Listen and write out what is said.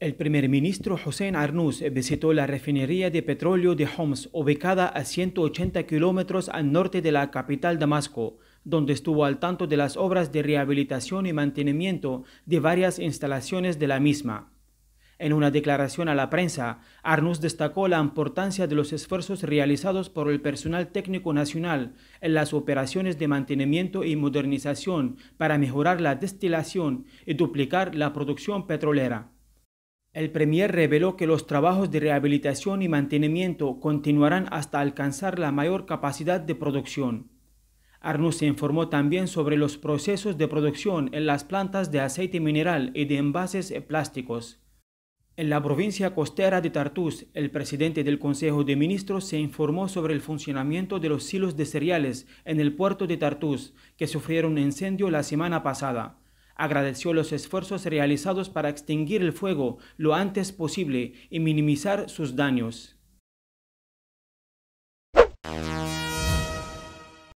El primer ministro Hussein Arnús visitó la refinería de petróleo de Homs, ubicada a 180 kilómetros al norte de la capital Damasco, donde estuvo al tanto de las obras de rehabilitación y mantenimiento de varias instalaciones de la misma. En una declaración a la prensa, Arnús destacó la importancia de los esfuerzos realizados por el personal técnico nacional en las operaciones de mantenimiento y modernización para mejorar la destilación y duplicar la producción petrolera. El Premier reveló que los trabajos de rehabilitación y mantenimiento continuarán hasta alcanzar la mayor capacidad de producción. Arnus se informó también sobre los procesos de producción en las plantas de aceite mineral y de envases plásticos. En la provincia costera de Tartus, el presidente del Consejo de Ministros se informó sobre el funcionamiento de los silos de cereales en el puerto de Tartus, que sufrieron incendio la semana pasada. Agradeció los esfuerzos realizados para extinguir el fuego lo antes posible y minimizar sus daños.